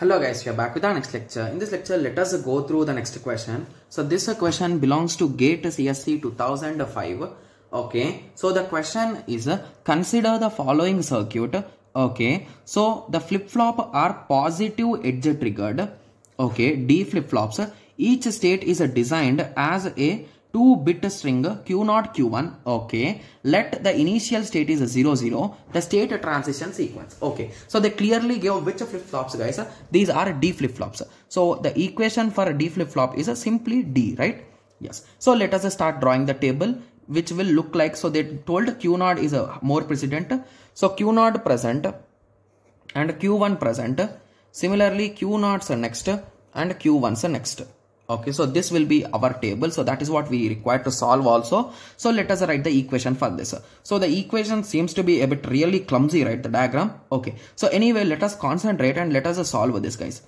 Hello guys, we are back with our next lecture. In this lecture, let us go through the next question. So this question belongs to GATE CSC 2005. Okay, so the question is consider the following circuit. Okay, so the flip-flop are positive edge triggered. Okay, D flip-flops. Each state is designed as a 2-bit string Q0, Q1. Okay. Let the initial state is 0, 0. The state transition sequence. Okay. So they clearly give which flip-flops guys. These are D flip-flops. So the equation for D flip-flop is simply D, right? Yes. So let us start drawing the table which will look like. So they told Q0 is a uh, more precedent. So Q0 present and Q1 present. Similarly, Q0's next and Q1's next okay so this will be our table so that is what we require to solve also so let us write the equation for this so the equation seems to be a bit really clumsy right the diagram okay so anyway let us concentrate and let us solve this guys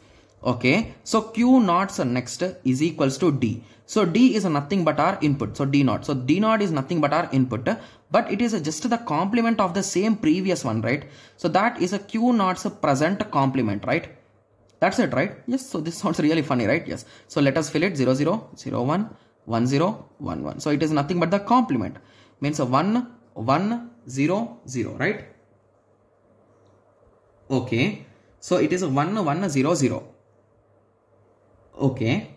okay so q naughts next is equals to d so d is nothing but our input so d naught so d naught is nothing but our input but it is just the complement of the same previous one right so that is a q naught's present complement right that's it, right? Yes, so this sounds really funny, right? Yes. So let us fill it 0, 0, 0, 1, 1, 0, 1, 1. So it is nothing but the complement. Means a 1, 1, 0, 0, right? Okay. So it is a 1, 1, 0, 0. Okay.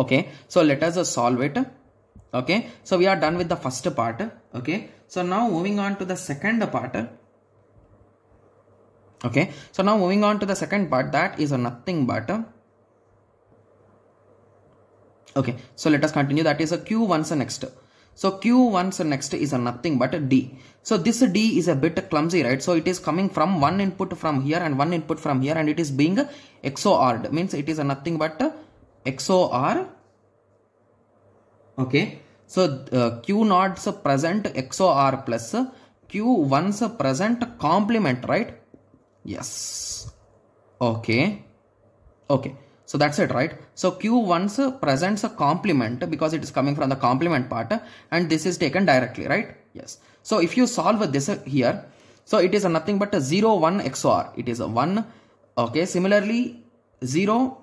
Okay. So let us uh, solve it okay so we are done with the first part okay so now moving on to the second part okay so now moving on to the second part that is nothing but okay so let us continue that is a q once next so q once next is nothing but a D. so this d is a bit clumsy right so it is coming from one input from here and one input from here and it is being xored means it is nothing but xor okay so uh, Q nots present XOR plus Q ones present complement, right? Yes. Okay. Okay. So that's it, right? So Q1's presents a complement because it is coming from the complement part and this is taken directly, right? Yes. So if you solve this here, so it is nothing but a 0, 1 XOR. It is a 1. Okay. Similarly, 0,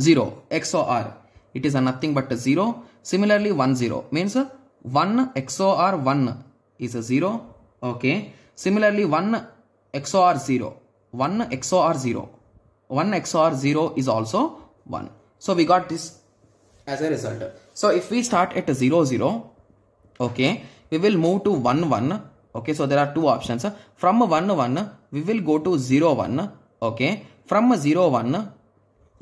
0 XOR it is nothing but 0. Similarly, 1 0 means 1 XOR 1 is a 0. Okay. Similarly, 1 XOR 0. 1 XOR 0. 1 XOR 0 is also 1. So we got this as a result. So if we start at 0 0, okay, we will move to 1 1. Okay, so there are two options. From 1 1, we will go to 0 1. Okay, from 0 1,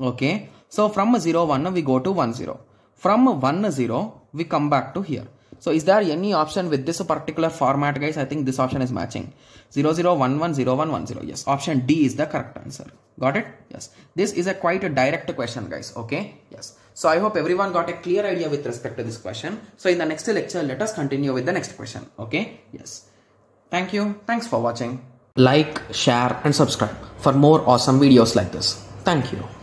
okay, so from 0, 1 we go to 1, 0. From 1, 0 we come back to here. So is there any option with this particular format guys? I think this option is matching. 0, 0, 1, 1, 0, 1, 1, 0. Yes, option D is the correct answer. Got it? Yes. This is a quite a direct question guys. Okay. Yes. So I hope everyone got a clear idea with respect to this question. So in the next lecture, let us continue with the next question. Okay. Yes. Thank you. Thanks for watching. Like, share and subscribe for more awesome videos like this. Thank you.